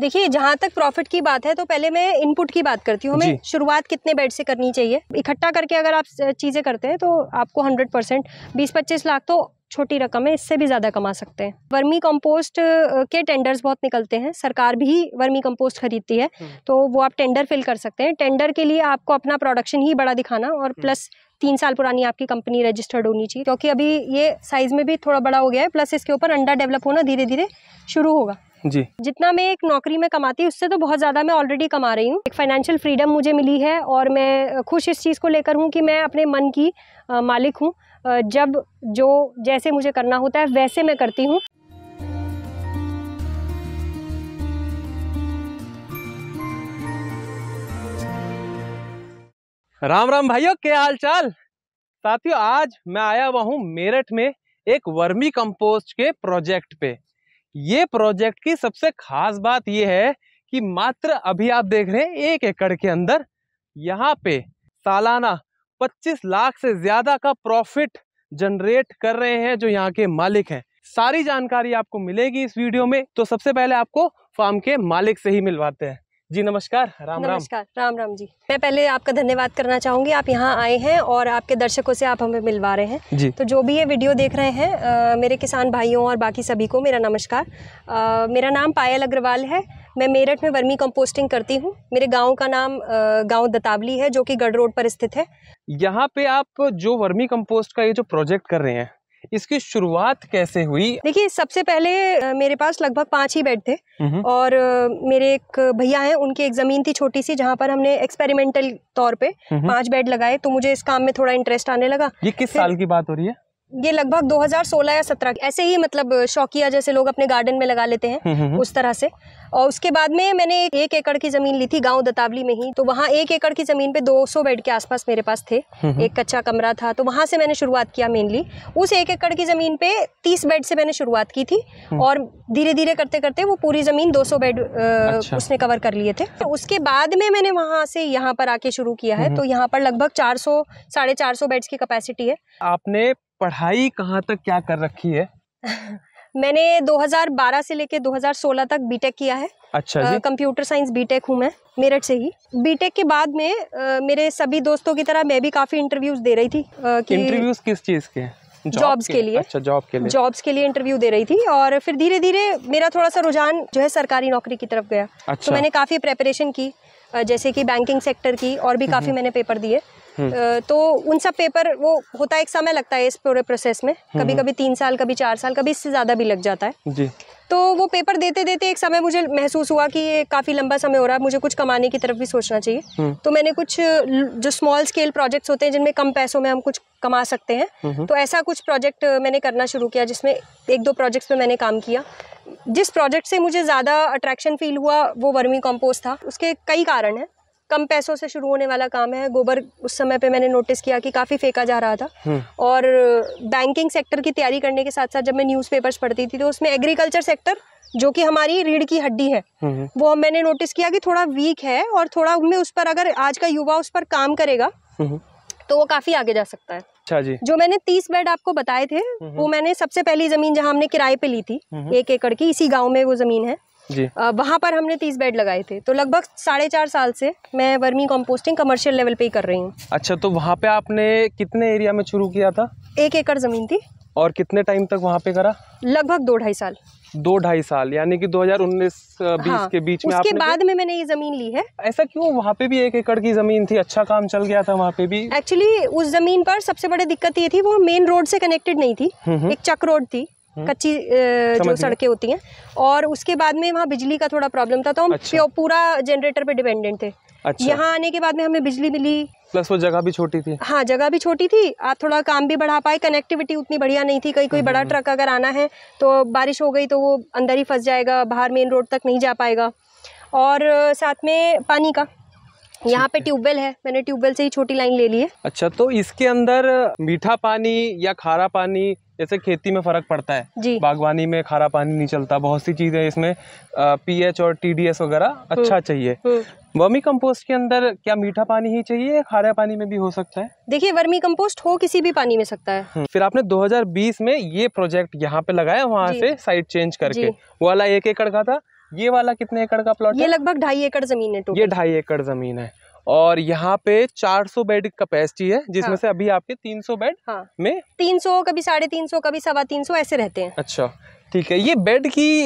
देखिए जहाँ तक प्रॉफिट की बात है तो पहले मैं इनपुट की बात करती हूँ हमें शुरुआत कितने बेड से करनी चाहिए इकट्ठा करके अगर आप चीज़ें करते हैं तो आपको हंड्रेड परसेंट बीस पच्चीस लाख तो छोटी रकम है इससे भी ज़्यादा कमा सकते हैं वर्मी कंपोस्ट के टेंडर्स बहुत निकलते हैं सरकार भी वर्मी कंपोस्ट खरीदती है हम्म। तो वो आप टेंडर फिल कर सकते हैं टेंडर के लिए आपको अपना प्रोडक्शन ही बड़ा दिखाना और हम्म। प्लस तीन साल पुरानी आपकी कंपनी रजिस्टर्ड होनी चाहिए क्योंकि अभी ये साइज़ में भी थोड़ा बड़ा हो गया है प्लस इसके ऊपर अंडा डेवलप होना धीरे धीरे शुरू होगा जी जितना मैं एक नौकरी में कमाती हूँ उससे तो बहुत ज़्यादा मैं ऑलरेडी कमा रही हूँ एक फाइनेंशियल फ्रीडम मुझे मिली है और मैं खुश इस चीज़ को लेकर हूँ कि मैं अपने मन की मालिक हूँ जब जो जैसे मुझे करना होता है वैसे मैं करती हूँ राम राम भाइयों क्या हाल चाल साथियों आज मैं आया हुआ हूँ मेरठ में एक वर्मी कंपोस्ट के प्रोजेक्ट पे ये प्रोजेक्ट की सबसे खास बात यह है कि मात्र अभी आप देख रहे हैं एक एकड़ के अंदर यहाँ पे सालाना 25 लाख से ज़्यादा का प्रॉफिट जनरेट कर रहे हैं जो यहाँ के मालिक हैं सारी जानकारी आपको मिलेगी इस वीडियो में तो सबसे पहले आपको फार्म के मालिक से ही मिलवाते हैं जी नमस्कार राम नमस्कार राम राम जी मैं पहले आपका धन्यवाद करना चाहूँगी आप यहाँ आए हैं और आपके दर्शकों से आप हमें मिलवा रहे हैं जी तो जो भी ये वीडियो देख रहे हैं आ, मेरे किसान भाइयों और बाकी सभी को मेरा नमस्कार आ, मेरा नाम पायल अग्रवाल है मैं मेरठ में वर्मी कंपोस्टिंग करती हूँ मेरे गांव का नाम गांव दतावली है जो कि गढ़ रोड पर स्थित है यहाँ पे आप जो वर्मी कंपोस्ट का ये जो प्रोजेक्ट कर रहे हैं इसकी शुरुआत कैसे हुई देखिए सबसे पहले मेरे पास लगभग पाँच ही बेड थे हम्म। और मेरे एक भैया हैं उनकी एक ज़मीन थी छोटी सी जहाँ पर हमने एक्सपेरिमेंटल तौर पे हम्म। पांच बेड लगाए तो मुझे इस काम में थोड़ा इंटरेस्ट आने लगा ये किस साल की बात हो रही है ये लगभग 2016 या 17 ऐसे ही मतलब शौकिया जैसे लोग अपने गार्डन में लगा लेते हैं हम्म, हम्म, हम्म। उस तरह से और उसके बाद में मैंने एक एकड़ की ज़मीन ली थी गांव दतावली में ही तो वहाँ एक एकड़ की ज़मीन पे 200 बेड के आसपास मेरे पास थे एक कच्चा कमरा था तो वहाँ से मैंने शुरुआत किया मेनली उस एक एकड़ की ज़मीन पे तीस बेड से मैंने शुरुआत की थी और धीरे धीरे करते करते वो पूरी ज़मीन दो बेड अच्छा। उसने कवर कर लिए थे तो उसके बाद में मैंने वहाँ से यहाँ पर आके शुरू किया है तो यहाँ पर लगभग चार सौ बेड्स की कैपेसिटी है आपने पढ़ाई कहाँ तक क्या कर रखी है मैंने 2012 से लेके 2016 तक बीटेक किया है अच्छा जी कंप्यूटर साइंस बीटेक हूँ मैं मेरठ से ही बीटेक के बाद में आ, मेरे सभी दोस्तों की तरह मैं भी काफी इंटरव्यूज दे रही थी कि इंटरव्यूज किस चीज के जॉब्स के, के लिए अच्छा जॉब के लिए जॉब्स के लिए इंटरव्यू दे रही थी और फिर धीरे धीरे मेरा थोड़ा सा रुझान जो है सरकारी नौकरी की तरफ गया अच्छा। तो मैंने काफ़ी प्रेपरेशन की जैसे कि बैंकिंग सेक्टर की और भी हम्म, काफ़ी हम्म। मैंने पेपर दिए हम्म। तो उन सब पेपर वो होता है एक समय लगता है इस पूरे प्रोसेस में हम्म, कभी हम्म। कभी तीन साल कभी चार साल कभी इससे ज़्यादा भी लग जाता है जी तो वो पेपर देते देते एक समय मुझे महसूस हुआ कि ये काफ़ी लंबा समय हो रहा है मुझे कुछ कमाने की तरफ भी सोचना चाहिए तो मैंने कुछ जो स्मॉल स्केल प्रोजेक्ट्स होते हैं जिनमें कम पैसों में हम कुछ कमा सकते हैं तो ऐसा कुछ प्रोजेक्ट मैंने करना शुरू किया जिसमें एक दो प्रोजेक्ट्स में मैंने काम किया जिस प्रोजेक्ट से मुझे ज़्यादा अट्रैक्शन फील हुआ वो वर्मी कॉम्पोस्ट था उसके कई कारण हैं कम पैसों से शुरू होने वाला काम है गोबर उस समय पे मैंने नोटिस किया कि काफ़ी फेंका जा रहा था हम्म। और बैंकिंग सेक्टर की तैयारी करने के साथ साथ जब मैं न्यूज़पेपर्स पढ़ती थी तो उसमें एग्रीकल्चर सेक्टर जो कि हमारी रीढ़ की हड्डी है हम्म, हम्म। वो मैंने नोटिस किया कि थोड़ा वीक है और थोड़ा में उस पर अगर आज का युवा उस पर काम करेगा तो वो काफ़ी आगे जा सकता है अच्छा जी जो मैंने तीस बेड आपको बताए थे वो मैंने सबसे पहली जमीन जहाँ हमने किराए पे ली थी एक एकड़ की इसी गांव में वो जमीन है जी वहाँ पर हमने तीस बेड लगाए थे तो लगभग साढ़े चार साल से मैं वर्मी कंपोस्टिंग कमर्शियल लेवल पे ही कर रही हूँ अच्छा तो वहाँ पे आपने कितने एरिया में शुरू किया था एक एकड़ ज़मीन थी और कितने टाइम तक वहाँ पे करा लगभग दो ढाई साल दो ढाई साल यानी कि 2019 बीस हाँ, के बीच में उसके बाद में मैंने ये जमीन ली है ऐसा क्यों वहाँ पे भी एक एकड़ की जमीन थी अच्छा काम चल गया था वहाँ पे भी एक्चुअली उस जमीन पर सबसे बड़ी दिक्कत ये थी वो मेन रोड से कनेक्टेड नहीं थी हम्म, हम्म। एक चक रोड थी हम्म। कच्ची जो सड़कें होती हैं और उसके बाद में वहाँ बिजली का थोड़ा प्रॉब्लम था तो हम अच्छा। पूरा जनरेटर पे डिपेंडेंट थे अच्छा। यहाँ आने के बाद में हमें बिजली मिली प्लस वो जगह भी छोटी थी हाँ जगह भी छोटी थी आप थोड़ा काम भी बढ़ा पाए कनेक्टिविटी उतनी बढ़िया नहीं थी कहीं कोई बड़ा हम्म। ट्रक अगर आना है तो बारिश हो गई तो वो अंदर ही फंस जाएगा बाहर मेन रोड तक नहीं जा पाएगा और साथ में पानी का यहाँ पे ट्यूबवेल है मैंने ट्यूबवेल से ही छोटी लाइन ले ली है अच्छा तो इसके अंदर मीठा पानी या खारा पानी जैसे खेती में फर्क पड़ता है बागवानी में खारा पानी नहीं चलता बहुत सी चीजें इसमें पीएच और टीडीएस वगैरह हम्म, अच्छा चाहिए हम्म। वर्मी कंपोस्ट के अंदर क्या मीठा पानी ही चाहिए या खारा पानी में भी हो सकता है देखिए वर्मी कंपोस्ट हो किसी भी पानी में सकता है हम्म। फिर आपने 2020 में ये प्रोजेक्ट यहाँ पे लगाया वहाँ से साइट चेंज करके वो वाला एक एकड़ का था ये वाला कितने एकड़ का प्लॉट ये लगभग ढाई एकड़ जमीन है ये ढाई एकड़ जमीन है और यहाँ पे 400 बेड कैपेसिटी है जिसमें हाँ। से अभी आपके 300 बेड हाँ। में 300 कभी साढ़े तीन सौ कभी सवा तीन सौ ऐसे रहते हैं अच्छा ठीक है ये बेड की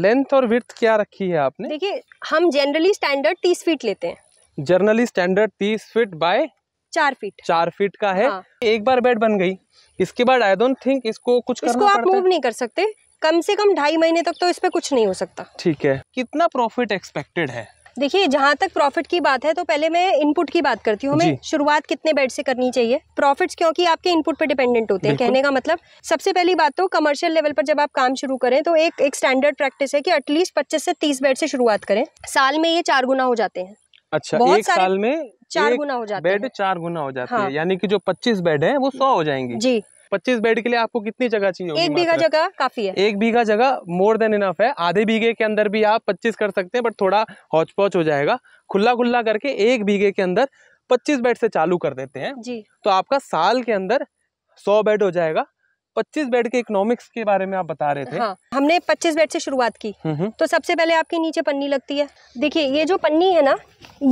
लेंथ और विर्थ क्या रखी है आपने देखिए हम जनरली स्टैंडर्ड तीस फीट लेते हैं जनरली स्टैंडर्ड तीस फीट बाय चार फीट चार फीट का है हाँ। एक बार बेड बन गई इसके बाद आई डोंट थिंक इसको कुछ इसको आप मूव नहीं कर सकते कम से कम ढाई महीने तक तो इस पे कुछ नहीं हो सकता ठीक है कितना प्रॉफिट एक्सपेक्टेड है देखिए जहाँ तक प्रॉफिट की बात है तो पहले मैं इनपुट की बात करती हूँ हमें शुरुआत कितने बेड से करनी चाहिए प्रॉफिट्स क्योंकि आपके इनपुट पर डिपेंडेंट होते हैं कहने का मतलब सबसे पहली बात तो कमर्शियल लेवल पर जब आप काम शुरू करें तो एक एक स्टैंडर्ड प्रैक्टिस है कि एटलीस्ट पच्चीस से तीस बेड से शुरुआत करें साल में ये चार गुना हो जाते हैं अच्छा एक साल में चार गुना हो जाते बेड चार गुना हो जाते हैं हाँ। यानी कि जो पच्चीस बेड है वो सौ हो जाएंगे जी पच्चीस बेड के लिए आपको कितनी जगह चाहिए एक बीघा जगह काफी है एक बीघा जगह मोर देन इनफ है आधे बीघे के अंदर भी आप पच्चीस कर सकते हैं बट थोड़ा पौच हो जाएगा खुला खुला करके एक बीघे के अंदर पच्चीस बेड से चालू कर देते हैं जी तो आपका साल के अंदर सौ बेड हो जाएगा पच्चीस बेड के इकोनॉमिक्स के बारे में आप बता रहे थे हाँ, हमने पच्चीस बेड से शुरुआत की हम्म, हम्म। तो सबसे पहले आपके नीचे पन्नी लगती है देखिए ये जो पन्नी है ना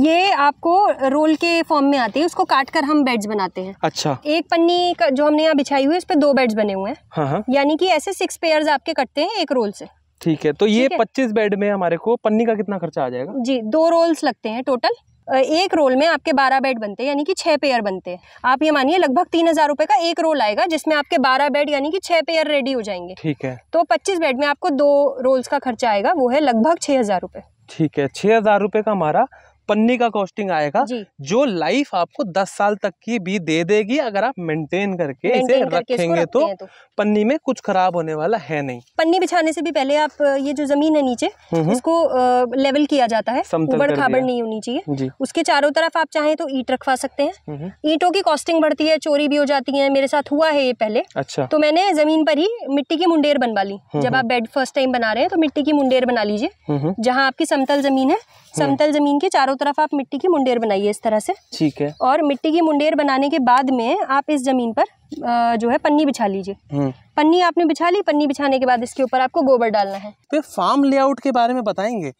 ये आपको रोल के फॉर्म में आती है उसको काट कर हम बेड्स बनाते हैं अच्छा एक पन्नी का जो हमने यहाँ बिछाई हुई है उस पर दो बेड्स बने हुए हैं हाँ।, हाँ। यानी कि ऐसे सिक्स पेयर आपके कटते हैं एक रोल से ठीक है तो ये पच्चीस बेड में हमारे को पन्नी का कितना खर्चा आ जाएगा जी दो रोल्स लगते हैं टोटल एक रोल में आपके बारह बेड बनते हैं यानी कि छः पेयर बनते हैं आप ये मानिए लगभग तीन हज़ार रुपये का एक रोल आएगा जिसमें आपके बारह बेड यानी कि छः पेयर रेडी हो जाएंगे ठीक है तो पच्चीस बेड में आपको दो रोल्स का खर्चा आएगा वो है लगभग छः हज़ार रुपये ठीक है छः हज़ार रुपये का हमारा पन्नी का कॉस्टिंग आएगा जो लाइफ आपको दस साल तक की भी दे देगी अगर आप मेंटेन करके इसे रखेंगे तो, तो पन्नी में कुछ खराब होने वाला है नहीं पन्नी बिछाने से भी पहले आप ये जो जमीन है नीचे हम्म, हम्म। इसको लेवल किया जाता है उबड़ खाबड़ नहीं होनी चाहिए उसके चारों तरफ आप चाहें तो ईट रखवा सकते हैं हम्म, ईटों की कॉस्टिंग बढ़ती है चोरी भी हो जाती है मेरे साथ हुआ है ये पहले अच्छा तो मैंने जमीन पर ही मिट्टी की मुंडेर बनवा ली जब आप बेड फर्स्ट टाइम बना रहे हैं तो मिट्टी की मुंडेर बना लीजिए जहाँ आपकी समतल जमीन है समतल जमीन के चारों चारों तरफ आप मिट्टी की मुंडेर बनाइए इस तरह से ठीक है और मिट्टी की मुंडेर बनाने के बाद में आप इस जमीन पर जो है पन्नी बिछा लीजिए हम्म। पन्नी आपने बिछा ली पन्नी बिछाने के बाद इसके ऊपर आपको गोबर डालना है तो फार्म लेआउट के बारे में बताएंगे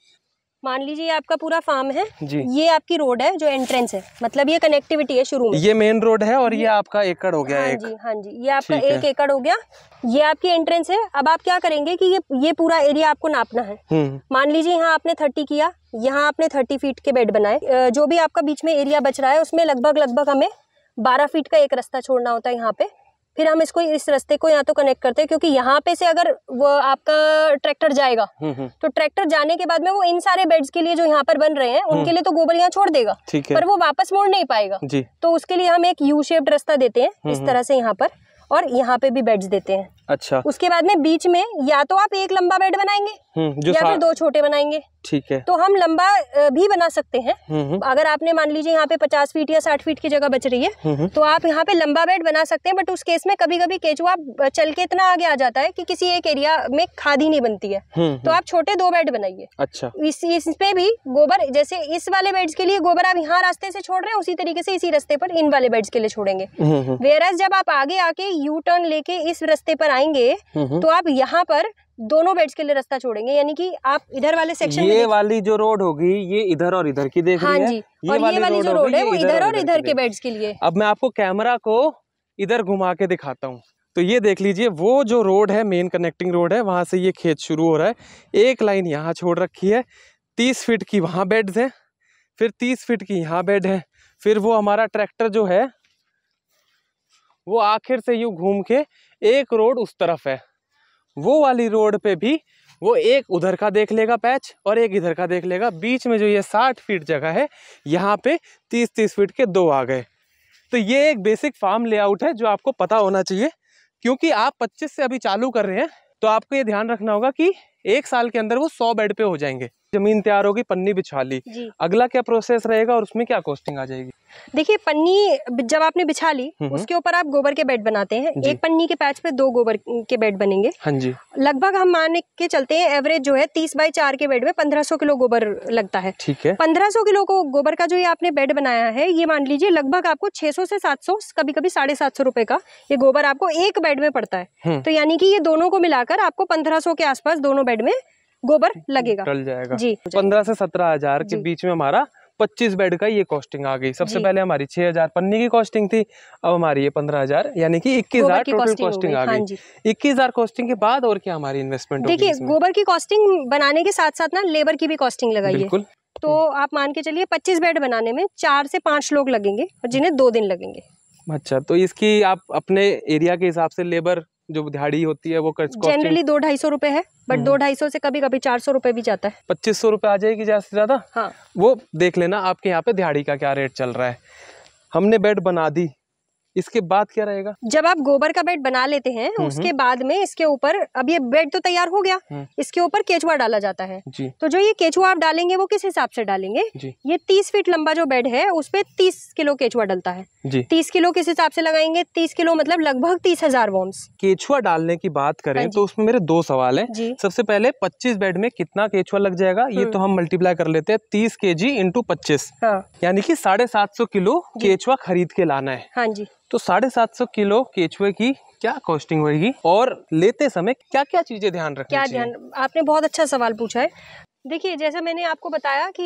मान लीजिए ये आपका पूरा फार्म है जी ये आपकी रोड है जो एंट्रेंस है मतलब ये कनेक्टिविटी है शुरू में ये मेन रोड है और ये आपका एकड़ हो गया हाँ एक। जी हाँ जी ये आपका एक एकड़ हो गया ये आपकी एंट्रेंस है अब आप क्या करेंगे कि ये ये पूरा एरिया आपको नापना है हम्म। मान लीजिए यहाँ आपने थर्टी किया यहाँ आपने थर्टी फीट के बेड बनाए जो भी आपका बीच में एरिया बच रहा है उसमें लगभग लगभग हमें बारह फीट का एक रास्ता छोड़ना होता है यहाँ पे फिर हम इसको इस रास्ते को यहाँ तो कनेक्ट करते हैं क्योंकि यहाँ पे से अगर वो आपका ट्रैक्टर जाएगा हम्म, हम्म। तो ट्रैक्टर जाने के बाद में वो इन सारे बेड्स के लिए जो यहाँ पर बन रहे हैं हम्म। उनके लिए तो गोबर यहाँ छोड़ देगा पर वो वापस मोड़ नहीं पाएगा तो उसके लिए हम एक यू शेप्ड रास्ता देते हैं इस तरह से यहाँ पर और यहाँ पे भी बेड्स देते हैं अच्छा उसके बाद में बीच में या तो आप एक लंबा बेड बनाएंगे या फिर दो छोटे बनाएंगे ठीक है तो हम लंबा भी बना सकते हैं हम्म, हम्म। अगर आपने मान लीजिए यहाँ पे पचास फीट या साठ फीट की जगह बच रही है हम्म, तो आप यहाँ पे लंबा बेड बना सकते हैं बट उस केस में कभी कभी केचुआ चल के इतना आगे आ जाता है कि किसी एक एरिया में खाद ही नहीं बनती है तो आप छोटे दो बेड बनाइए अच्छा इस इसमें भी गोबर जैसे इस वाले बेड्स के लिए गोबर आप यहाँ रास्ते से छोड़ रहे हैं उसी तरीके से इसी रास्ते पर इन वाले बेड्स के लिए छोड़ेंगे वेयर जब आप आगे आके यू टर्न लेके इस रास्ते पर आएंगे तो आप यहाँ पर दोनों बेड्स के लिए रास्ता छोड़ेंगे यानी कि आप इधर वाले सेक्शन ये वाली जो रोड होगी ये इधर और इधर की देख हाँ जी ये और ये वाली जो रोड है वो इधर और इधर के बेड्स के लिए अब मैं आपको कैमरा को इधर घुमा के दिखाता हूँ तो ये देख लीजिए वो जो रोड है मेन कनेक्टिंग रोड है वहां से ये खेत शुरू हो रहा है एक लाइन यहाँ छोड़ रखी है तीस फीट की वहाँ बेड्स हैं फिर तीस फीट की यहाँ बेड है फिर वो हमारा ट्रैक्टर जो है वो आखिर से यू घूम के एक रोड उस तरफ है वो वाली रोड पे भी वो एक उधर का देख लेगा पैच और एक इधर का देख लेगा बीच में जो ये साठ फीट जगह है यहाँ पे तीस तीस फीट के दो आ गए तो ये एक बेसिक फार्म लेआउट है जो आपको पता होना चाहिए क्योंकि आप पच्चीस से अभी चालू कर रहे हैं तो आपको ये ध्यान रखना होगा कि एक साल के अंदर वो सौ बेड पे हो जाएंगे जमीन तैयार होगी पन्नी बिछा ली अगला क्या प्रोसेस रहेगा और उसमें क्या कॉस्टिंग आ जाएगी देखिए पन्नी जब आपने बिछा ली हम्म हम्म। उसके ऊपर आप गोबर के बेड बनाते हैं एक पन्नी के पैच पे दो गोबर के बेड बनेंगे हाँ जी लगभग हम मान के चलते हैं एवरेज जो है तीस बाई चार के बेड में पंद्रह सौ किलो गोबर लगता है ठीक है पंद्रह सौ किलो को गोबर का जो ये आपने बेड बनाया है ये मान लीजिए लगभग आपको छह सौ से सात सौ कभी कभी साढ़े सात सौ रुपए का ये गोबर आपको एक बेड में पड़ता है हम्म। तो यानी कि ये दोनों को मिलाकर आपको पंद्रह सौ के आसपास दोनों बेड में गोबर लगेगा टल जाएगा जी पंद्रह से सत्रह हजार के बीच में हमारा पच्चीस बेड का ये कॉस्टिंग आ गई सबसे पहले हमारी छह हजार पन्नी की कॉस्टिंग थी अब हमारी ये पंद्रह हजार यानी कि इक्कीस हजार टोटल कॉस्टिंग आ गई हाँ इक्कीस हजार कॉस्टिंग के बाद और क्या हमारी इन्वेस्टमेंट देखिए गोबर की कॉस्टिंग बनाने के साथ साथ ना लेबर की भी कॉस्टिंग लगाई बिल्कुल तो आप मान के चलिए पच्चीस बेड बनाने में चार से पांच लोग लगेंगे और जिन्हें दो दिन लगेंगे अच्छा तो इसकी आप अपने एरिया के हिसाब से लेबर जो दिहाड़ी होती है वो जनरली दो ढाई सौ रूपए है बट हम्म। दो ढाई सौ से कभी कभी चार सौ रूपए भी जाता है पच्चीस सौ रूपए आ जाएगी ज्यादा से ज्यादा हाँ वो देख लेना आपके यहाँ पे दिहाड़ी का क्या रेट चल रहा है हमने बेड बना दी इसके बाद क्या रहेगा जब आप गोबर का बेड बना लेते हैं हम्म, उसके हम्म। बाद में इसके ऊपर अब ये बेड तो तैयार हो गया इसके ऊपर केचुआ डाला जाता है जी। तो जो ये केचुआ आप डालेंगे वो किस हिसाब से डालेंगे ये तीस फीट लंबा जो बेड है उसपे तीस किलो केचुआ डलता है जी तीस किलो किस हिसाब से लगाएंगे तीस किलो मतलब लगभग तीस हजार वॉम्स केचुआ डालने की बात करें हाँ तो उसमें मेरे दो सवाल है सबसे पहले पच्चीस बेड में कितना केचुआ लग जाएगा ये हम्म। तो हम मल्टीप्लाई कर लेते हैं तीस के जी इंटू पच्चीस हाँ। यानी की साढ़े सात सौ किलो केचुआ खरीद के लाना है हाँ जी तो साढ़े सात सौ किलो केचुए की क्या कॉस्टिंग होगी और लेते समय क्या क्या चीजें ध्यान रखना क्या ध्यान आपने बहुत अच्छा सवाल पूछा है देखिए जैसे मैंने आपको बताया कि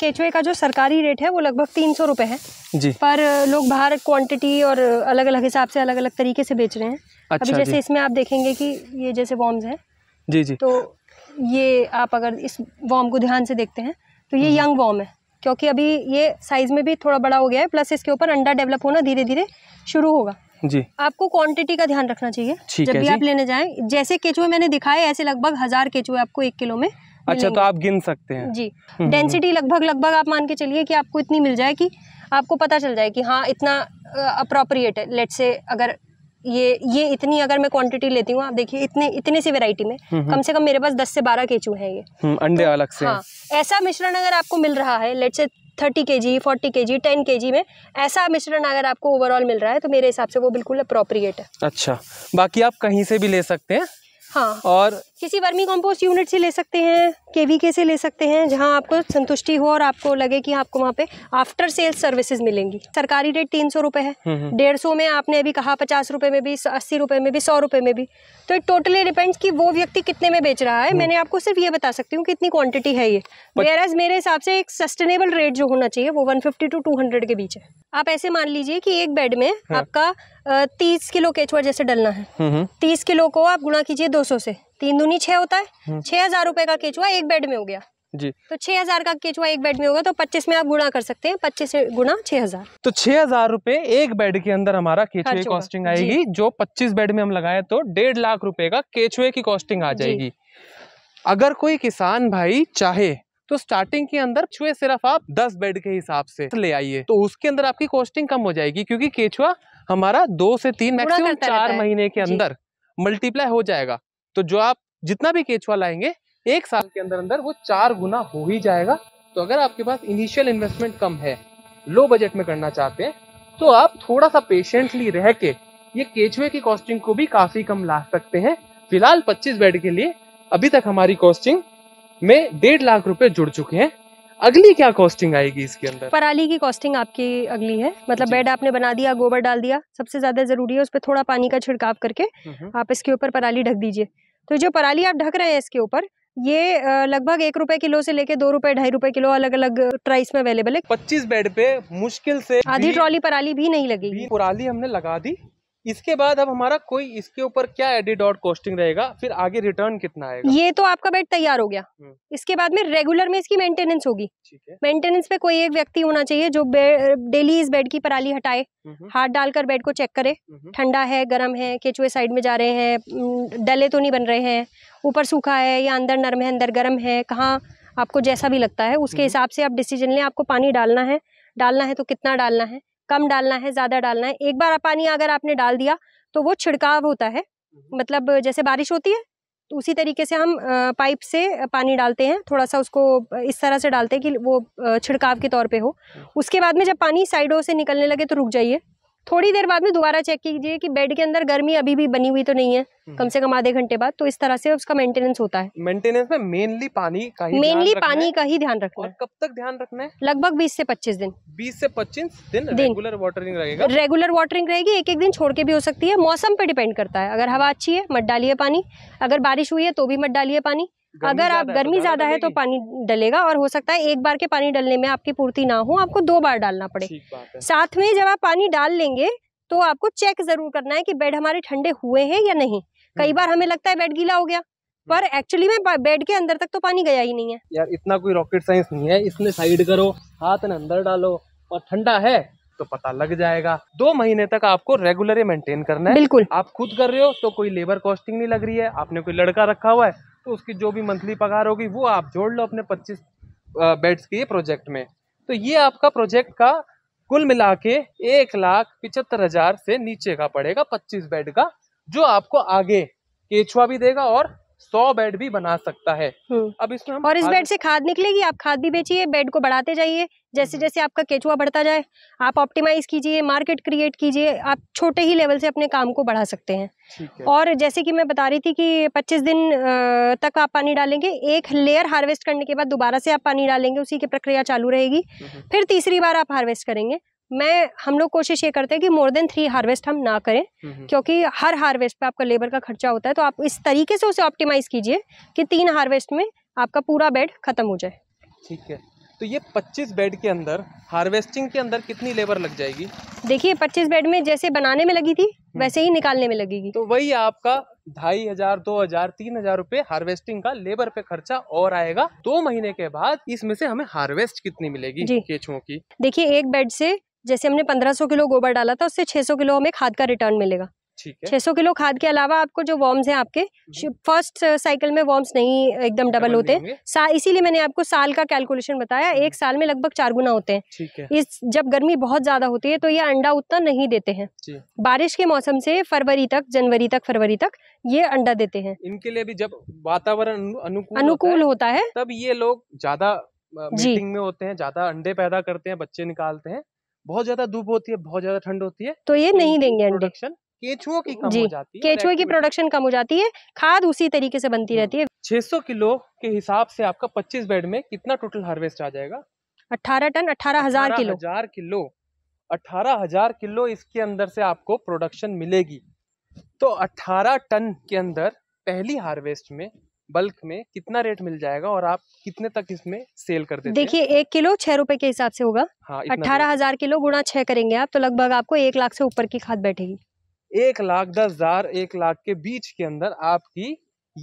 केचुए का जो सरकारी रेट है वो लगभग तीन सौ रुपये है जी पर लोग बाहर क्वांटिटी और अलग अलग हिसाब से अलग अलग तरीके से बेच रहे हैं अच्छा, अभी जैसे इसमें आप देखेंगे कि ये जैसे वॉर्म्स हैं जी जी तो ये आप अगर इस वॉर्म को ध्यान से देखते हैं तो ये यंग वॉर्म हम्म। है क्योंकि अभी ये साइज़ में भी थोड़ा बड़ा हो गया है प्लस इसके ऊपर अंडा डेवलप होना धीरे धीरे शुरू होगा जी आपको क्वांटिटी का ध्यान रखना चाहिए जब भी आप लेने जाएं जैसे केचुए मैंने दिखाए ऐसे लगभग हज़ार केचुए आपको एक किलो में अच्छा तो आप गिन सकते हैं जी डेंसिटी हम्म, हम्म। लगभग लगभग आप मान के चलिए कि आपको इतनी मिल जाए कि आपको पता चल जाए कि हाँ इतना अप्रोप्रिएट है लेट से अगर ये ये इतनी अगर मैं क्वांटिटी लेती हूँ आप देखिए इतने इतने सी वैरायटी में हम्म, कम से कम मेरे पास दस से बारह केचू हैं ये अंडे तो, अलग से हाँ ऐसा मिश्रण अगर आपको मिल रहा है लेट से थर्टी के जी फोर्टी के जी टेन के जी में ऐसा मिश्रण अगर आपको ओवरऑल मिल रहा है तो मेरे हिसाब से वो बिल्कुल अप्रोप्रिएट है अच्छा बाकी आप कहीं से भी ले सकते हैं हाँ और किसी वर्मी कंपोस्ट यूनिट से ले सकते हैं के से ले सकते हैं जहाँ आपको संतुष्टि हो और आपको लगे कि आपको वहां पे आफ्टर सेल्स सर्विसेज मिलेंगी सरकारी रेट तीन सौ रुपए है हम्म, हम्म। डेढ़ सौ में आपने अभी कहा पचास रुपए में भी अस्सी रुपए में भी सौ रुपए में भी तो इट टोटली डिपेंड्स कि वो व्यक्ति कितने में बेच रहा है हम्म। मैंने आपको सिर्फ ये बता सकती हूँ कितनी क्वान्टिटी है ये वेयर एज मेरे हिसाब से एक सस्टेनेबल रेट जो होना चाहिए वो one fifty to two hundred के बीच है आप ऐसे मान लीजिए कि एक बेड में हाँ। आपका तीस किलो केचुआ जैसे डलना है तीस किलो को आप गुणा कीजिए दो सौ से तीन दूनी छह होता है हम्म। छह हजार रूपए का केचुआ एक बेड में हो गया जी तो छह हजार का केचुआ एक बेड में होगा तो पच्चीस में आप गुणा कर सकते हैं पच्चीस गुणा छह हजार तो छह हजार रूपए एक बेड के अंदर हमारा केचुए कॉस्टिंग आएगी जो पच्चीस बेड में हम लगाए तो डेढ़ लाख रूपए का केचुए की कॉस्टिंग आ जाएगी अगर कोई किसान भाई चाहे तो स्टार्टिंग के अंदर छुए सिर्फ आप 10 बेड के हिसाब से ले आइए तो उसके अंदर आपकी कॉस्टिंग कम हो जाएगी क्योंकि केचुआ हमारा दो से तीन मैक्सिमम चार महीने के अंदर मल्टीप्लाई हो जाएगा तो जो आप जितना भी केचुआ लाएंगे एक साल के अंदर अंदर वो चार गुना हो ही जाएगा तो अगर आपके पास इनिशियल इन्वेस्टमेंट कम है लो बजट में करना चाहते हैं तो आप थोड़ा सा पेशेंटली रह के ये केचुए की कॉस्टिंग को भी काफी कम ला सकते हैं फिलहाल 25 बेड के लिए अभी तक हमारी कॉस्टिंग में डेढ़ लाख रुपए जुड़ चुके हैं अगली क्या कॉस्टिंग आएगी इसके अंदर पराली की कॉस्टिंग आपकी अगली है मतलब बेड आपने बना दिया गोबर डाल दिया सबसे ज्यादा जरूरी है उस पर थोड़ा पानी का छिड़काव करके हम्म, हम्म। आप इसके ऊपर पराली ढक दीजिए तो जो पराली आप ढक रहे हैं इसके ऊपर ये लगभग एक रुपए किलो से लेके दो रुपए ढाई रुपए किलो अलग अलग प्राइस में अवेलेबल है पच्चीस बेड पे मुश्किल से आधी ट्रॉली पराली भी नहीं लगेगी पराली हमने लगा दी इसके बाद अब हमारा कोई इसके ऊपर क्या एडिड और कॉस्टिंग रहेगा फिर आगे रिटर्न कितना आएगा ये तो आपका बेड तैयार हो गया हम्म। इसके बाद में रेगुलर में इसकी मेंटेनेंस होगी मेंटेनेंस पे कोई एक व्यक्ति होना चाहिए जो डेली इस बेड की पराली हटाए हम्म। हाथ डालकर बेड को चेक करे हम्म। ठंडा है गर्म है केचुए साइड में जा रहे हैं डले तो नहीं बन रहे हैं ऊपर सूखा है या अंदर नरम है अंदर गर्म है कहाँ आपको जैसा भी लगता है उसके हिसाब से आप डिसीजन लें आपको पानी डालना है डालना है तो कितना डालना है कम डालना है ज़्यादा डालना है एक बार पानी अगर आपने डाल दिया तो वो छिड़काव होता है हम्म। मतलब जैसे बारिश होती है तो उसी तरीके से हम पाइप से पानी डालते हैं थोड़ा सा उसको इस तरह से डालते हैं कि वो छिड़काव के तौर पे हो हम्म। उसके बाद में जब पानी साइडों से निकलने लगे तो रुक जाइए थोड़ी देर बाद में दोबारा चेक कीजिए कि बेड के अंदर गर्मी अभी भी बनी हुई तो नहीं है हम्म। कम से कम आधे घंटे बाद तो इस तरह से उसका मेंटेनेंस होता है मेंटेनेंस में मेनली पानी का ही मेनली पानी का ही ध्यान रखना है कब तक ध्यान रखना है लगभग बीस से पच्चीस दिन बीस से पच्चीस दिन, दिन रेगुलर वाटरिंग रहेगा रेगुलर वाटरिंग रहेगी एक एक दिन छोड़ के भी हो सकती है मौसम पे डिपेंड करता है अगर हवा अच्छी है मत डालिए पानी अगर बारिश हुई है तो भी मत डालिए पानी अगर आप गर्मी ज्यादा है तो, तो पानी डलेगा और हो सकता है एक बार के पानी डलने में आपकी पूर्ति ना हो आपको दो बार डालना पड़े साथ में जब आप पानी डाल लेंगे तो आपको चेक जरूर करना है कि बेड हमारे ठंडे हुए हैं या नहीं कई हम्म। बार हमें लगता है बेड गीला हो गया हम्म। पर एक्चुअली में बेड के अंदर तक तो पानी गया ही नहीं है यार इतना कोई रॉकेट साइंस नहीं है इसमें साइड करो हाथ ने अंदर डालो और ठंडा है तो पता लग जाएगा दो महीने तक आपको रेगुलर मेंटेन करना है बिल्कुल आप खुद कर रहे हो तो कोई लेबर कॉस्टिंग नहीं लग रही है आपने कोई लड़का रखा हुआ है तो उसकी जो भी मंथली पगार होगी वो आप जोड़ लो अपने पच्चीस बेड्स के प्रोजेक्ट में तो ये आपका प्रोजेक्ट का कुल मिला के एक लाख पिचहत्तर हज़ार से नीचे का पड़ेगा पच्चीस बेड का जो आपको आगे केचुआ भी देगा और सौ बेड भी बना सकता है हम्म। अब इसमें और इस बेड से खाद निकलेगी आप खाद भी बेचिए बेड को बढ़ाते जाइए जैसे हम्म। जैसे आपका केचुआ बढ़ता जाए आप ऑप्टिमाइज कीजिए मार्केट क्रिएट कीजिए आप छोटे ही लेवल से अपने काम को बढ़ा सकते हैं और जैसे कि मैं बता रही थी कि 25 दिन तक आप पानी डालेंगे एक लेयर हार्वेस्ट करने के बाद दोबारा से आप पानी डालेंगे उसी की प्रक्रिया चालू रहेगी हम्म। फिर तीसरी बार आप हार्वेस्ट करेंगे मैं हम लोग कोशिश ये करते हैं कि मोर देन थ्री हार्वेस्ट हम ना करें हम्म, हम्म। क्योंकि हर हार्वेस्ट पे आपका लेबर का खर्चा होता है तो आप इस तरीके से उसे ऑप्टिमाइज कीजिए कि तीन हार्वेस्ट में आपका पूरा बेड खत्म हो जाए ठीक है तो ये 25 बेड के अंदर हार्वेस्टिंग के अंदर कितनी लेबर लग जाएगी देखिए 25 बेड में जैसे बनाने में लगी थी हम्म। वैसे ही निकालने में लगेगी तो वही आपका ढाई हजार दो हजार तीन हजार रूपए हार्वेस्टिंग का लेबर पे खर्चा और आएगा दो महीने के बाद इसमें से हमें हार्वेस्ट कितनी मिलेगी केचुओं की देखिए एक बेड से जैसे हमने 1500 किलो गोबर डाला था उससे 600 किलो हमें खाद का रिटर्न मिलेगा छह सौ किलो खाद के अलावा आपको जो वॉर्म्स हैं आपके फर्स्ट हम्म। साइकिल में वॉर्म्स नहीं एकदम डबल होते इसीलिए मैंने आपको साल का कैलकुलेशन बताया हम्म। एक साल में लगभग चार गुना होते हैं इस जब गर्मी बहुत ज्यादा होती है तो ये अंडा उतना नहीं देते हैं बारिश के मौसम से फरवरी तक जनवरी तक फरवरी तक ये अंडा देते हैं इनके लिए भी जब वातावरण अनुकूल अनुकूल होता है तब ये लोग ज्यादा मीटिंग में होते हैं ज्यादा अंडे पैदा करते हैं बच्चे निकालते हैं बहुत ज्यादा धूप होती है बहुत ज्यादा ठंड होती है तो ये तो नहीं देंगे प्रोडक्शन केचुओ की कम हो जाती है केचुओ की प्रोडक्शन कम हो जाती है खाद उसी तरीके से बनती हाँ। रहती है 600 किलो के हिसाब से आपका 25 बेड में कितना टोटल हार्वेस्ट आ जाएगा 18 टन अठारह हजार किलो हजार किलो अठारह हजार किलो इसके अंदर से आपको प्रोडक्शन मिलेगी तो 18 टन के अंदर पहली हार्वेस्ट में बल्क में कितना रेट मिल जाएगा और आप कितने तक इसमें सेल कर देते देखिए एक किलो छह रुपए के हिसाब से होगा हाँ, अठारह हजार किलो गुणा छह करेंगे आप तो लगभग आपको एक लाख से ऊपर की खाद बैठेगी एक लाख दस हजार एक लाख के बीच के अंदर आपकी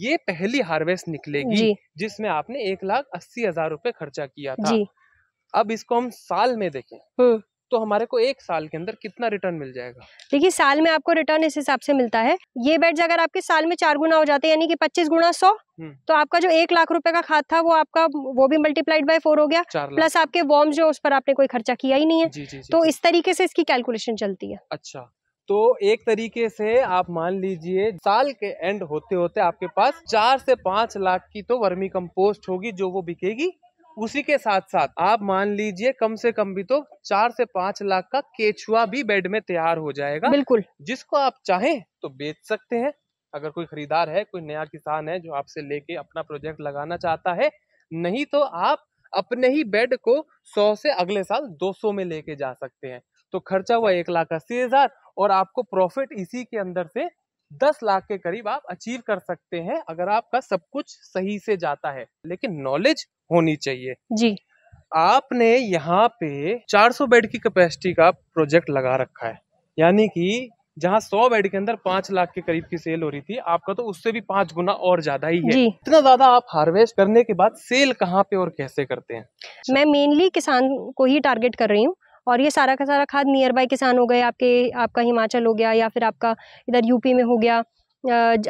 ये पहली हार्वेस्ट निकलेगी जिसमें आपने एक लाख अस्सी हजार रूपए खर्चा किया था अब इसको हम साल में देखें हम्म। तो हमारे को एक साल के अंदर कितना रिटर्न मिल जाएगा देखिए साल में आपको रिटर्न इस हिसाब से मिलता है ये बेड्स अगर आपके साल में चार गुना हो जाते हैं यानी कि पच्चीस गुना सौ हम्म। तो आपका जो एक लाख रुपए का खाद था वो आपका वो भी मल्टीप्लाइड बाय फोर हो गया प्लस आपके वॉर्म जो उस पर आपने कोई खर्चा किया ही नहीं है जी, जी, जी, तो इस तरीके से इसकी कैलकुलेशन चलती है अच्छा तो एक तरीके से आप मान लीजिए साल के एंड होते होते आपके पास चार से पांच लाख की तो वर्मी कंपोस्ट होगी जो वो बिकेगी उसी के साथ साथ आप मान लीजिए कम से कम भी तो चार से पांच लाख का केचुआ भी बेड में तैयार हो जाएगा बिल्कुल जिसको आप चाहें तो बेच सकते हैं अगर कोई खरीदार है कोई नया किसान है जो आपसे लेके अपना प्रोजेक्ट लगाना चाहता है नहीं तो आप अपने ही बेड को 100 से अगले साल 200 में लेके जा सकते हैं तो खर्चा हुआ एक लाख अस्सी हजार और आपको प्रॉफिट इसी के अंदर से दस लाख के करीब आप अचीव कर सकते हैं अगर आपका सब कुछ सही से जाता है लेकिन नॉलेज होनी चाहिए जी आपने यहाँ पे 400 बेड की कैपेसिटी का प्रोजेक्ट लगा रखा है यानी कि जहाँ 100 बेड के अंदर पांच लाख के करीब की सेल हो रही थी आपका तो उससे भी पांच गुना और ज्यादा ही है इतना ज्यादा आप हार्वेस्ट करने के बाद सेल कहाँ पे और कैसे करते हैं मैं मेनली किसान को ही टारगेट कर रही हूँ और ये सारा का सारा खाद नियर बाय किसान हो गए आपके आपका हिमाचल हो गया या फिर आपका इधर यूपी में हो गया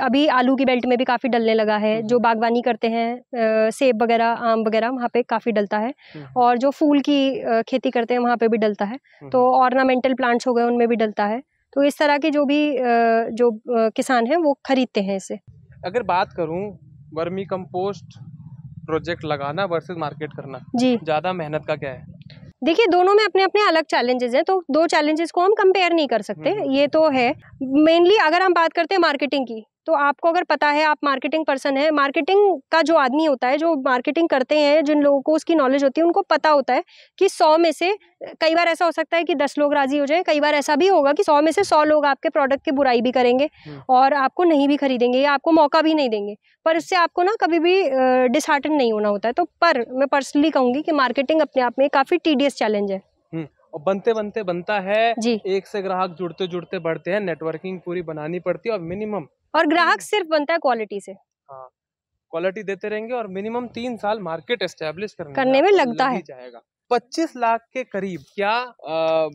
अभी आलू की बेल्ट में भी काफ़ी डलने लगा है हम्म। जो बागवानी करते हैं सेब वगैरह आम वगैरह वहाँ पे काफ़ी डलता है हम्म। और जो फूल की खेती करते हैं वहाँ पे भी डलता है हम्म। तो ऑर्नामेंटल प्लांट्स हो गए उनमें भी डलता है तो इस तरह के जो भी जो किसान हैं वो खरीदते हैं इसे अगर बात करूँ वर्मी कम्पोस्ट प्रोजेक्ट लगाना वर्सेज मार्केट करना जी ज़्यादा मेहनत का क्या है देखिए दोनों में अपने अपने अलग चैलेंजेस हैं तो दो चैलेंजेस को हम कंपेयर नहीं कर सकते हम्म, हम्म, ये हम्म। तो है मेनली अगर हम बात करते हैं मार्केटिंग की तो आपको अगर पता है आप मार्केटिंग पर्सन है मार्केटिंग का जो आदमी होता है जो मार्केटिंग करते हैं जिन लोगों को उसकी नॉलेज होती है उनको पता होता है कि सौ में से कई बार ऐसा हो सकता है कि दस लोग राजी हो जाएं कई बार ऐसा भी होगा कि सौ में से सौ लोग आपके प्रोडक्ट की बुराई भी करेंगे हम्म। और आपको नहीं भी खरीदेंगे या आपको मौका भी नहीं देंगे पर उससे आपको ना कभी भी डिसहार्टन नहीं होना होता है तो पर मैं पर्सनली कहूँगी कि मार्केटिंग अपने आप में काफ़ी टीडियस चैलेंज है हम्म, और बनते बनते बनता है जी एक से ग्राहक जुड़ते जुड़ते बढ़ते हैं नेटवर्किंग पूरी बनानी पड़ती है और मिनिमम और ग्राहक हम्म। सिर्फ बनता है क्वालिटी से हाँ क्वालिटी देते रहेंगे और मिनिमम तीन साल मार्केट एस्टेब्लिश करने, करने में लगता है जाएगा 25 लाख के करीब क्या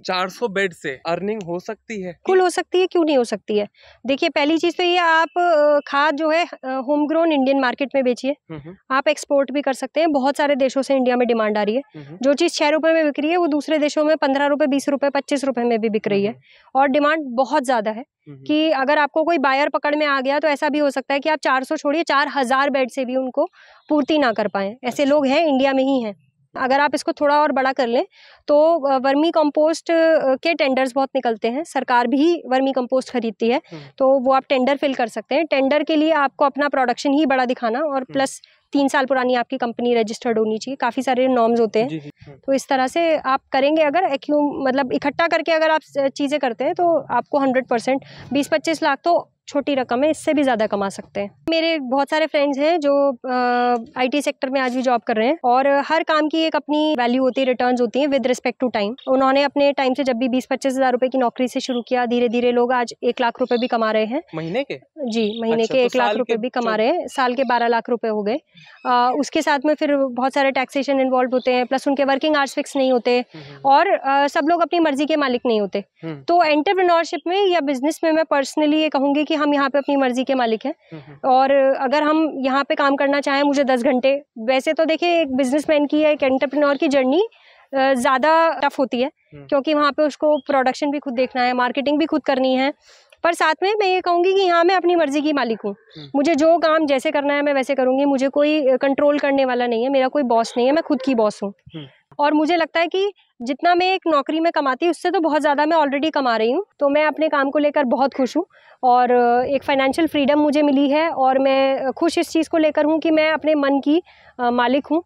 चार सौ बेड से अर्निंग हो सकती है कुल हो सकती है क्यों नहीं हो सकती है देखिए पहली चीज तो ये आप खाद जो है होम ग्रोन इंडियन मार्केट में बेचिए आप एक्सपोर्ट भी कर सकते हैं बहुत सारे देशों से इंडिया में डिमांड आ रही है जो चीज छह रुपए में बिक रही है वो दूसरे देशों में पंद्रह रुपए बीस रुपए पच्चीस रुपए में भी बिक रही है और डिमांड बहुत ज्यादा है कि अगर आपको कोई बायर पकड़ में आ गया तो ऐसा भी हो सकता है कि आप 400 छोड़िए 4000 बेड से भी उनको पूर्ति ना कर पाए ऐसे अच्छा। लोग हैं इंडिया में ही हैं अगर आप इसको थोड़ा और बड़ा कर लें तो वर्मी कंपोस्ट के टेंडर्स बहुत निकलते हैं सरकार भी वर्मी कंपोस्ट खरीदती है हम्म। तो वो आप टेंडर फिल कर सकते हैं टेंडर के लिए आपको अपना प्रोडक्शन ही बड़ा दिखाना और प्लस हम्म। तीन साल पुरानी आपकी कंपनी रजिस्टर्ड होनी चाहिए काफ़ी सारे नॉर्म्स होते हैं हम्म। तो इस तरह से आप करेंगे अगर एक्यूम मतलब इकट्ठा करके अगर आप चीज़ें करते हैं तो आपको हंड्रेड परसेंट बीस पच्चीस लाख तो छोटी रकम है इससे भी ज़्यादा कमा सकते हैं मेरे बहुत सारे फ्रेंड्स हैं जो आईटी सेक्टर में आज भी जॉब कर रहे हैं और हर काम की एक अपनी वैल्यू होती है रिटर्न होती है विद रिस्पेक्ट टू टाइम उन्होंने अपने टाइम से जब भी बीस पच्चीस हज़ार रुपये की नौकरी से शुरू किया धीरे धीरे लोग आज एक लाख रुपये भी कमा रहे हैं महीने के जी महीने अच्छा, के तो एक लाख रुपये भी कमा रहे हैं साल के बारह लाख रुपये हो गए उसके साथ में फिर बहुत सारे टैक्सेशन इन्वॉल्व होते हैं प्लस उनके वर्किंग आवर्स फिक्स नहीं होते हम्म, हम्म। और सब लोग अपनी मर्जी के मालिक नहीं होते हम्म। तो एंटरप्रेन्योरशिप में या बिजनेस में मैं पर्सनली ये कहूँगी कि कि हम यहाँ पे अपनी मर्जी के मालिक हैं हम्म, हम्म। और अगर हम यहाँ पे काम करना चाहें मुझे दस घंटे वैसे तो देखिए एक बिजनेसमैन की एक एंटरप्रेन्योर की जर्नी ज़्यादा टफ होती है हम्म। क्योंकि वहाँ पे उसको प्रोडक्शन भी खुद देखना है मार्केटिंग भी खुद करनी है पर साथ में मैं ये कहूँगी कि यहाँ मैं अपनी मर्जी की मालिक हूँ मुझे जो काम जैसे करना है मैं वैसे करूँगी मुझे कोई कंट्रोल करने वाला नहीं है मेरा कोई बॉस नहीं है मैं खुद की बॉस हूँ और मुझे लगता है कि जितना मैं एक नौकरी में कमाती हूँ उससे तो बहुत ज़्यादा मैं ऑलरेडी कमा रही हूँ तो मैं अपने काम को लेकर बहुत खुश हूँ और एक फाइनेंशियल फ्रीडम मुझे मिली है और मैं खुश इस चीज़ को लेकर हूँ कि मैं अपने मन की मालिक हूँ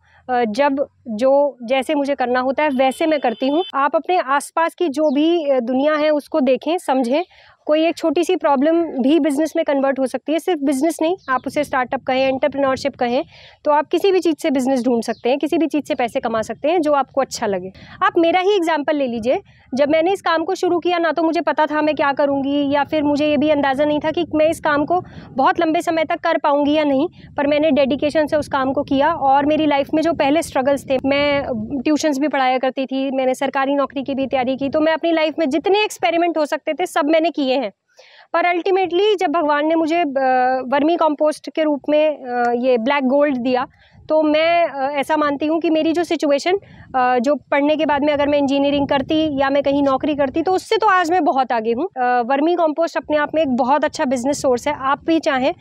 जब जो जैसे मुझे करना होता है वैसे मैं करती हूँ आप अपने आसपास की जो भी दुनिया है उसको देखें समझें कोई एक छोटी सी प्रॉब्लम भी बिज़नेस में कन्वर्ट हो सकती है सिर्फ बिज़नेस नहीं आप उसे स्टार्टअप कहें एंटरप्रेन्योरशिप कहें तो आप किसी भी चीज़ से बिज़नेस ढूंढ सकते हैं किसी भी चीज़ से पैसे कमा सकते हैं जो आपको अच्छा लगे आप मेरा ही एग्जाम्पल ले लीजिए जब मैंने इस काम को शुरू किया ना तो मुझे पता था मैं क्या करूँगी या फिर मुझे ये भी अंदाज़ा नहीं था कि मैं इस काम को बहुत लंबे समय तक कर पाऊँगी या नहीं पर मैंने डेडिकेशन से उस काम को किया और मेरी लाइफ में जो पहले स्ट्रगल्स थे मैं ट्यूशन्स भी पढ़ाया करती थी मैंने सरकारी नौकरी की भी तैयारी की तो मैं अपनी लाइफ में जितने एक्सपेरिमेंट हो सकते थे सब मैंने किए पर अल्टीमेटली जब भगवान ने मुझे वर्मी कंपोस्ट के रूप में ये ब्लैक गोल्ड दिया तो मैं ऐसा मानती हूँ कि मेरी जो सिचुएशन जो पढ़ने के बाद में अगर मैं इंजीनियरिंग करती या मैं कहीं नौकरी करती तो उससे तो आज मैं बहुत आगे हूँ वर्मी कॉम्पोस्ट अपने आप में एक बहुत अच्छा बिजनेस सोर्स है आप भी चाहें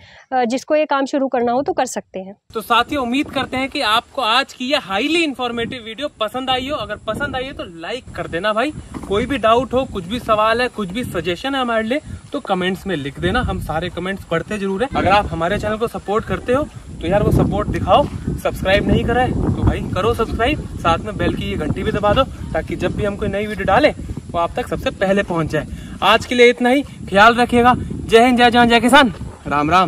जिसको ये काम शुरू करना हो तो कर सकते हैं तो साथ ही उम्मीद करते हैं कि आपको आज की यह हाईली इन्फॉर्मेटिव वीडियो पसंद आई हो अगर पसंद आई हो तो लाइक कर देना भाई कोई भी डाउट हो कुछ भी सवाल है कुछ भी सजेशन है हमारे लिए तो कमेंट्स में लिख देना हम सारे कमेंट्स पढ़ते जरूर है अगर आप हमारे चैनल को सपोर्ट करते हो तो यार वो सपोर्ट दिखाओ सब्सक्राइब नहीं करा है तो भाई करो सब्सक्राइब साथ में बेल की ये घंटी भी दबा दो ताकि जब भी हम कोई नई वीडियो डालें वो आप तक सबसे पहले पहुंच जाए आज के लिए इतना ही ख्याल रखिएगा जय हिंद जय जवान जय किसान राम राम